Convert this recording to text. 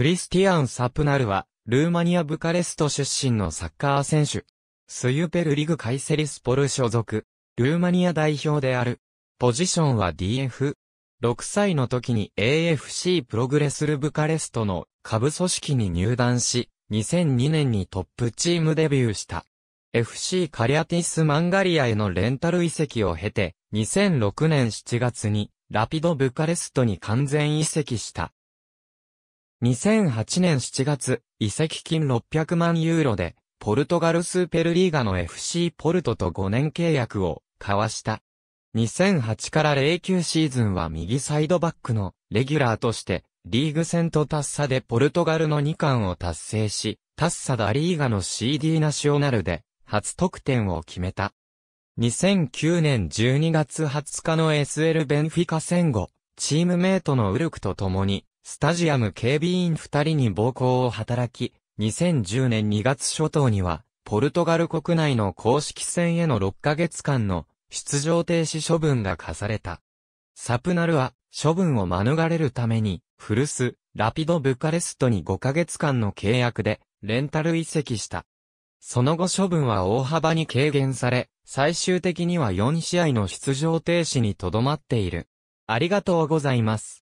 クリスティアン・サプナルは、ルーマニア・ブカレスト出身のサッカー選手。スユペルリグ・カイセリスポル所属。ルーマニア代表である。ポジションは DF。6歳の時に AFC プログレスルブカレストの下部組織に入団し、2002年にトップチームデビューした。FC カリアティス・マンガリアへのレンタル移籍を経て、2006年7月にラピド・ブカレストに完全移籍した。2008年7月、移籍金600万ユーロで、ポルトガルスーペルリーガの FC ポルトと5年契約を交わした。2008から09シーズンは右サイドバックのレギュラーとして、リーグ戦とタッサでポルトガルの2冠を達成し、タッサダリーガの CD ナショナルで初得点を決めた。2009年12月20日の SL ベンフィカ戦後、チームメイトのウルクと共にスタジアム警備員二人に暴行を働き、2010年2月初頭には、ポルトガル国内の公式戦への6ヶ月間の出場停止処分が課された。サプナルは処分を免れるために、古巣、ラピドブカレストに5ヶ月間の契約で、レンタル移籍した。その後処分は大幅に軽減され、最終的には4試合の出場停止にとどまっている。ありがとうございます。